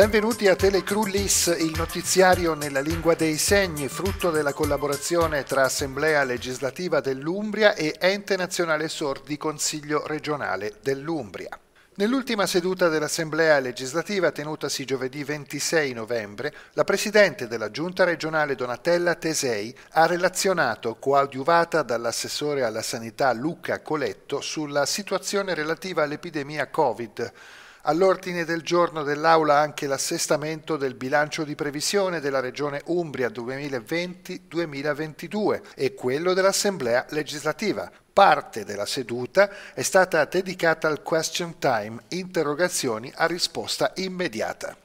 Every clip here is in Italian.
Benvenuti a Telecrullis, il notiziario nella lingua dei segni, frutto della collaborazione tra Assemblea legislativa dell'Umbria e Ente Nazionale Sordi Consiglio regionale dell'Umbria. Nell'ultima seduta dell'Assemblea legislativa tenutasi giovedì 26 novembre, la Presidente della Giunta regionale Donatella Tesei ha relazionato, coadiuvata dall'assessore alla sanità Luca Coletto, sulla situazione relativa all'epidemia Covid All'ordine del giorno dell'Aula anche l'assestamento del bilancio di previsione della Regione Umbria 2020-2022 e quello dell'Assemblea legislativa. Parte della seduta è stata dedicata al question time, interrogazioni a risposta immediata.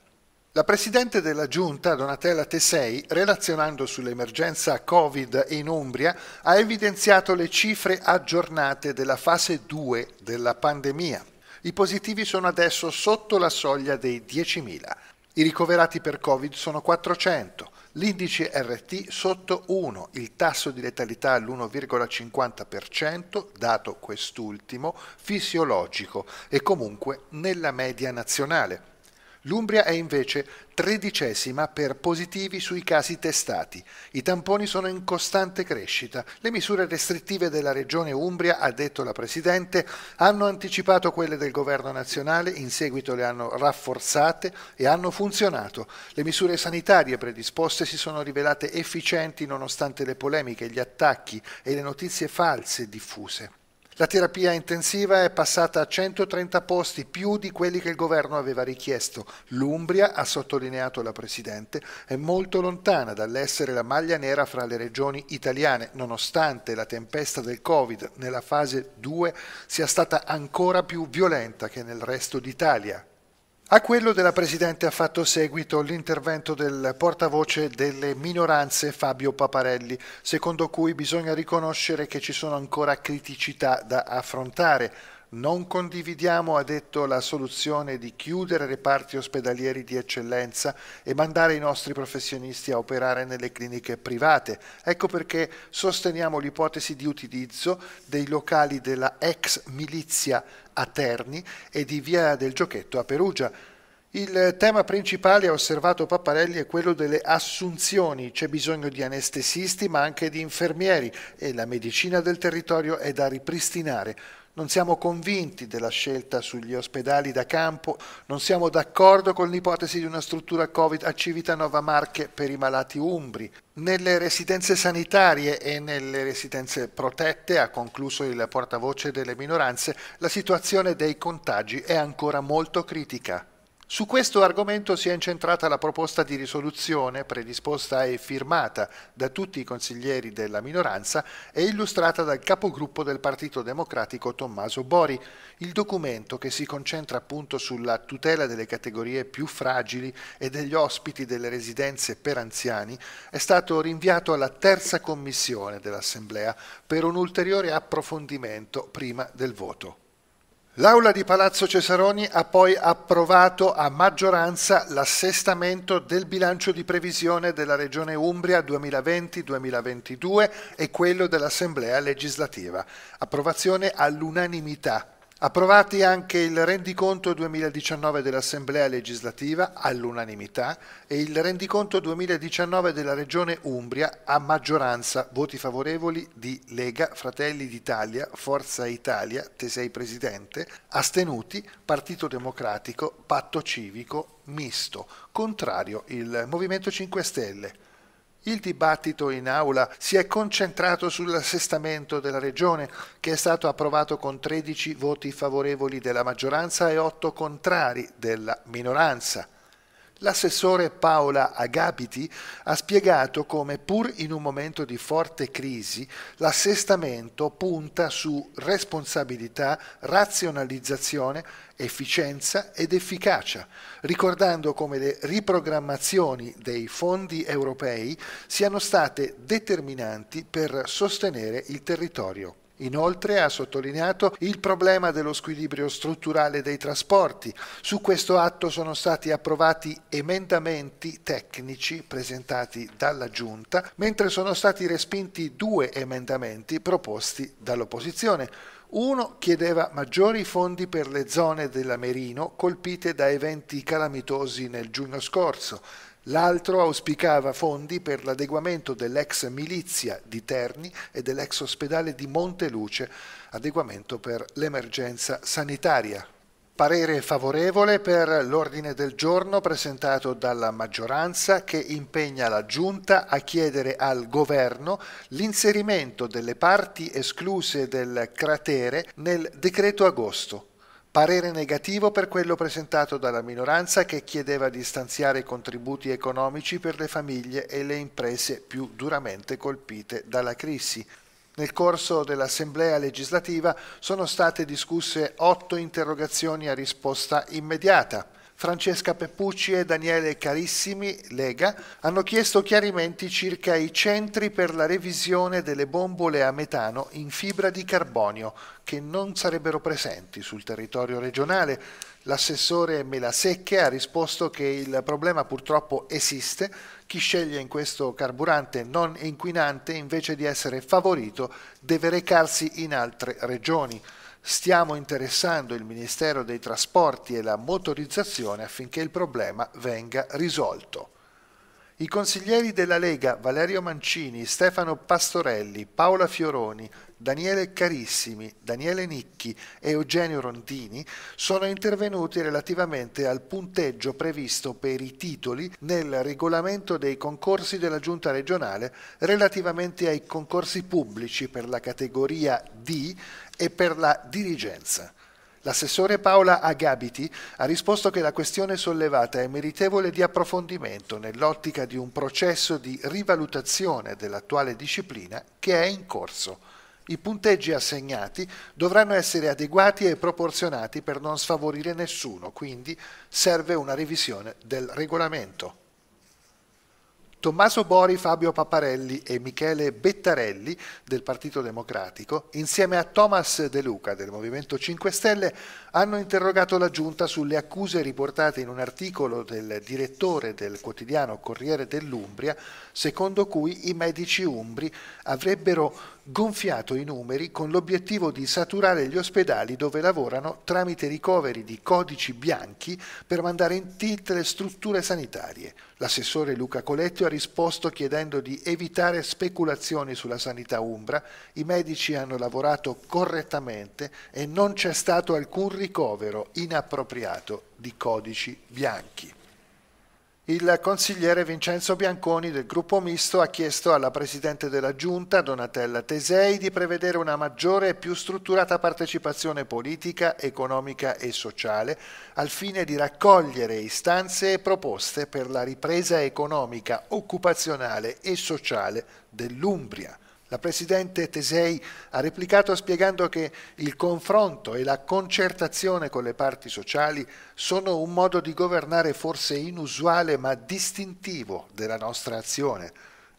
La Presidente della Giunta, Donatella Tesei, relazionando sull'emergenza Covid in Umbria, ha evidenziato le cifre aggiornate della fase 2 della pandemia. I positivi sono adesso sotto la soglia dei 10.000. I ricoverati per Covid sono 400, l'indice RT sotto 1, il tasso di letalità all'1,50%, dato quest'ultimo fisiologico e comunque nella media nazionale. L'Umbria è invece tredicesima per positivi sui casi testati. I tamponi sono in costante crescita. Le misure restrittive della regione Umbria, ha detto la Presidente, hanno anticipato quelle del governo nazionale, in seguito le hanno rafforzate e hanno funzionato. Le misure sanitarie predisposte si sono rivelate efficienti nonostante le polemiche, gli attacchi e le notizie false diffuse. La terapia intensiva è passata a 130 posti, più di quelli che il governo aveva richiesto. L'Umbria, ha sottolineato la Presidente, è molto lontana dall'essere la maglia nera fra le regioni italiane, nonostante la tempesta del Covid nella fase 2 sia stata ancora più violenta che nel resto d'Italia. A quello della Presidente ha fatto seguito l'intervento del portavoce delle minoranze Fabio Paparelli, secondo cui bisogna riconoscere che ci sono ancora criticità da affrontare non condividiamo, ha detto, la soluzione di chiudere reparti ospedalieri di eccellenza e mandare i nostri professionisti a operare nelle cliniche private. Ecco perché sosteniamo l'ipotesi di utilizzo dei locali della ex milizia a Terni e di via del Giochetto a Perugia. Il tema principale, ha osservato Papparelli, è quello delle assunzioni. C'è bisogno di anestesisti ma anche di infermieri e la medicina del territorio è da ripristinare. Non siamo convinti della scelta sugli ospedali da campo, non siamo d'accordo con l'ipotesi di una struttura Covid a Civitanova Marche per i malati umbri. Nelle residenze sanitarie e nelle residenze protette, ha concluso il portavoce delle minoranze, la situazione dei contagi è ancora molto critica. Su questo argomento si è incentrata la proposta di risoluzione predisposta e firmata da tutti i consiglieri della minoranza e illustrata dal capogruppo del Partito Democratico Tommaso Bori, il documento che si concentra appunto sulla tutela delle categorie più fragili e degli ospiti delle residenze per anziani è stato rinviato alla terza commissione dell'Assemblea per un ulteriore approfondimento prima del voto. L'Aula di Palazzo Cesaroni ha poi approvato a maggioranza l'assestamento del bilancio di previsione della Regione Umbria 2020-2022 e quello dell'Assemblea legislativa. Approvazione all'unanimità Approvati anche il rendiconto 2019 dell'Assemblea legislativa all'unanimità e il rendiconto 2019 della Regione Umbria a maggioranza voti favorevoli di Lega, Fratelli d'Italia, Forza Italia, Tesei Presidente, astenuti Partito Democratico, Patto Civico, Misto, contrario il Movimento 5 Stelle. Il dibattito in aula si è concentrato sull'assestamento della Regione, che è stato approvato con 13 voti favorevoli della maggioranza e 8 contrari della minoranza. L'assessore Paola Agabiti ha spiegato come pur in un momento di forte crisi l'assestamento punta su responsabilità, razionalizzazione, efficienza ed efficacia, ricordando come le riprogrammazioni dei fondi europei siano state determinanti per sostenere il territorio. Inoltre ha sottolineato il problema dello squilibrio strutturale dei trasporti. Su questo atto sono stati approvati emendamenti tecnici presentati dalla Giunta, mentre sono stati respinti due emendamenti proposti dall'opposizione. Uno chiedeva maggiori fondi per le zone dell'Amerino colpite da eventi calamitosi nel giugno scorso L'altro auspicava fondi per l'adeguamento dell'ex milizia di Terni e dell'ex ospedale di Monteluce, adeguamento per l'emergenza sanitaria. Parere favorevole per l'ordine del giorno presentato dalla maggioranza che impegna la Giunta a chiedere al Governo l'inserimento delle parti escluse del cratere nel decreto agosto. Parere negativo per quello presentato dalla minoranza che chiedeva di stanziare contributi economici per le famiglie e le imprese più duramente colpite dalla crisi. Nel corso dell'Assemblea legislativa sono state discusse otto interrogazioni a risposta immediata. Francesca Peppucci e Daniele Carissimi, Lega, hanno chiesto chiarimenti circa i centri per la revisione delle bombole a metano in fibra di carbonio che non sarebbero presenti sul territorio regionale. L'assessore Melasecche ha risposto che il problema purtroppo esiste, chi sceglie in questo carburante non inquinante invece di essere favorito deve recarsi in altre regioni. Stiamo interessando il Ministero dei Trasporti e la motorizzazione affinché il problema venga risolto. I consiglieri della Lega Valerio Mancini, Stefano Pastorelli, Paola Fioroni, Daniele Carissimi, Daniele Nicchi e Eugenio Rondini sono intervenuti relativamente al punteggio previsto per i titoli nel regolamento dei concorsi della Giunta regionale relativamente ai concorsi pubblici per la categoria D e per la dirigenza. L'assessore Paola Agabiti ha risposto che la questione sollevata è meritevole di approfondimento nell'ottica di un processo di rivalutazione dell'attuale disciplina che è in corso. I punteggi assegnati dovranno essere adeguati e proporzionati per non sfavorire nessuno, quindi serve una revisione del regolamento. Tommaso Bori, Fabio Paparelli e Michele Bettarelli del Partito Democratico, insieme a Thomas De Luca del Movimento 5 Stelle, hanno interrogato la Giunta sulle accuse riportate in un articolo del direttore del quotidiano Corriere dell'Umbria, secondo cui i medici umbri avrebbero gonfiato i numeri con l'obiettivo di saturare gli ospedali dove lavorano tramite ricoveri di codici bianchi per mandare in tilt le strutture sanitarie. L'assessore Luca Coletti ha risposto chiedendo di evitare speculazioni sulla sanità umbra, i medici hanno lavorato correttamente e non c'è stato alcun ricovero inappropriato di codici bianchi. Il consigliere Vincenzo Bianconi del gruppo misto ha chiesto alla Presidente della Giunta, Donatella Tesei, di prevedere una maggiore e più strutturata partecipazione politica, economica e sociale al fine di raccogliere istanze e proposte per la ripresa economica, occupazionale e sociale dell'Umbria. La Presidente Tesei ha replicato spiegando che il confronto e la concertazione con le parti sociali sono un modo di governare forse inusuale ma distintivo della nostra azione.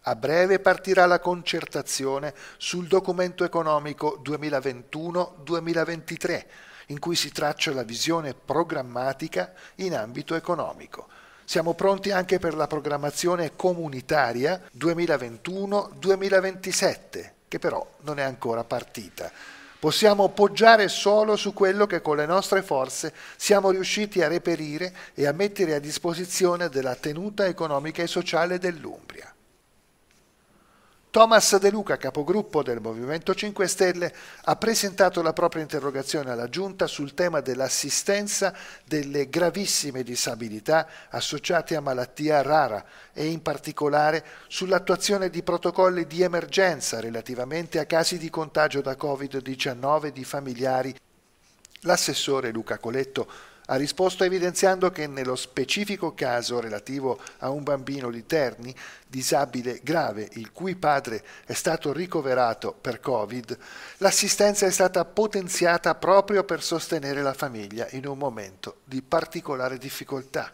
A breve partirà la concertazione sul documento economico 2021-2023, in cui si traccia la visione programmatica in ambito economico. Siamo pronti anche per la programmazione comunitaria 2021-2027, che però non è ancora partita. Possiamo poggiare solo su quello che con le nostre forze siamo riusciti a reperire e a mettere a disposizione della tenuta economica e sociale dell'Umbria. Thomas De Luca, capogruppo del Movimento 5 Stelle, ha presentato la propria interrogazione alla Giunta sul tema dell'assistenza delle gravissime disabilità associate a malattia rara e in particolare sull'attuazione di protocolli di emergenza relativamente a casi di contagio da Covid-19 di familiari. L'assessore Luca Coletto ha risposto evidenziando che nello specifico caso relativo a un bambino di Terni, disabile grave, il cui padre è stato ricoverato per Covid, l'assistenza è stata potenziata proprio per sostenere la famiglia in un momento di particolare difficoltà.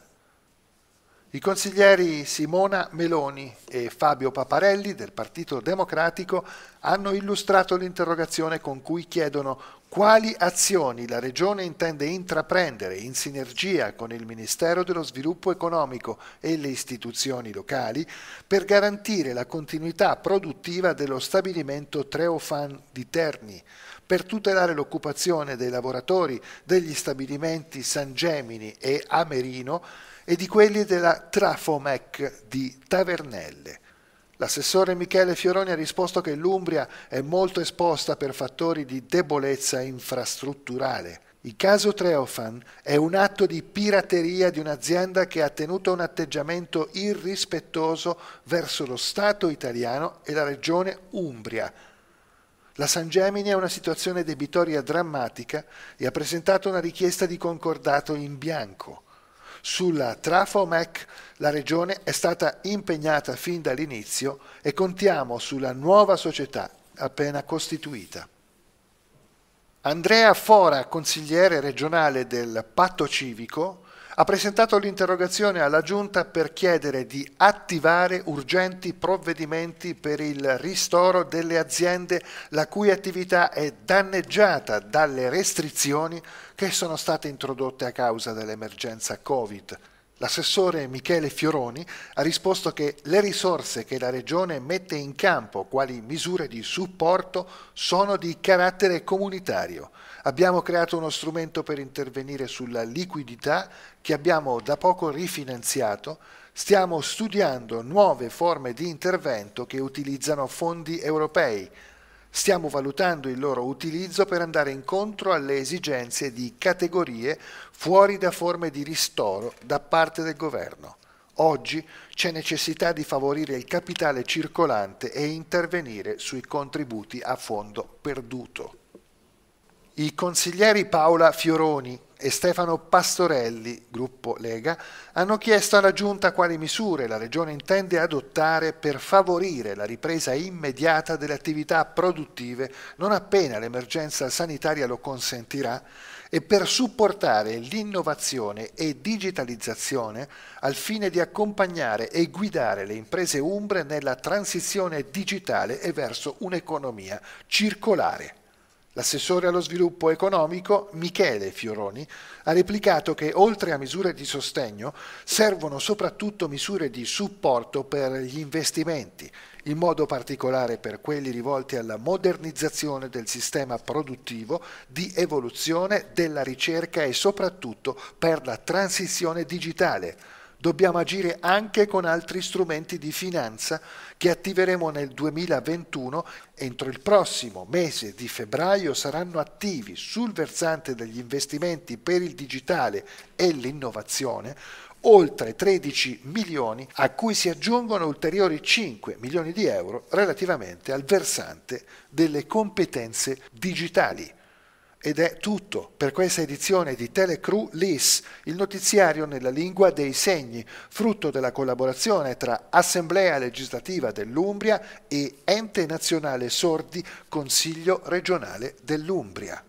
I consiglieri Simona Meloni e Fabio Paparelli del Partito Democratico hanno illustrato l'interrogazione con cui chiedono quali azioni la Regione intende intraprendere in sinergia con il Ministero dello Sviluppo Economico e le istituzioni locali per garantire la continuità produttiva dello stabilimento Treofan di Terni, per tutelare l'occupazione dei lavoratori degli stabilimenti San Gemini e Amerino e di quelli della Trafomec di Tavernelle? L'assessore Michele Fioroni ha risposto che l'Umbria è molto esposta per fattori di debolezza infrastrutturale. Il caso Treofan è un atto di pirateria di un'azienda che ha tenuto un atteggiamento irrispettoso verso lo Stato italiano e la regione Umbria. La San Gemini è una situazione debitoria drammatica e ha presentato una richiesta di concordato in bianco. Sulla Trafomec la Regione è stata impegnata fin dall'inizio e contiamo sulla nuova società appena costituita. Andrea Fora, consigliere regionale del Patto Civico, ha presentato l'interrogazione alla Giunta per chiedere di attivare urgenti provvedimenti per il ristoro delle aziende la cui attività è danneggiata dalle restrizioni che sono state introdotte a causa dell'emergenza Covid. L'assessore Michele Fioroni ha risposto che le risorse che la Regione mette in campo quali misure di supporto sono di carattere comunitario Abbiamo creato uno strumento per intervenire sulla liquidità che abbiamo da poco rifinanziato. Stiamo studiando nuove forme di intervento che utilizzano fondi europei. Stiamo valutando il loro utilizzo per andare incontro alle esigenze di categorie fuori da forme di ristoro da parte del governo. Oggi c'è necessità di favorire il capitale circolante e intervenire sui contributi a fondo perduto. I consiglieri Paola Fioroni e Stefano Pastorelli, gruppo Lega, hanno chiesto alla Giunta quali misure la Regione intende adottare per favorire la ripresa immediata delle attività produttive non appena l'emergenza sanitaria lo consentirà e per supportare l'innovazione e digitalizzazione al fine di accompagnare e guidare le imprese umbre nella transizione digitale e verso un'economia circolare. L'assessore allo sviluppo economico Michele Fioroni ha replicato che oltre a misure di sostegno servono soprattutto misure di supporto per gli investimenti, in modo particolare per quelli rivolti alla modernizzazione del sistema produttivo, di evoluzione della ricerca e soprattutto per la transizione digitale dobbiamo agire anche con altri strumenti di finanza che attiveremo nel 2021. Entro il prossimo mese di febbraio saranno attivi sul versante degli investimenti per il digitale e l'innovazione oltre 13 milioni a cui si aggiungono ulteriori 5 milioni di euro relativamente al versante delle competenze digitali. Ed è tutto per questa edizione di Telecru LIS, il notiziario nella lingua dei segni, frutto della collaborazione tra Assemblea legislativa dell'Umbria e Ente nazionale sordi Consiglio regionale dell'Umbria.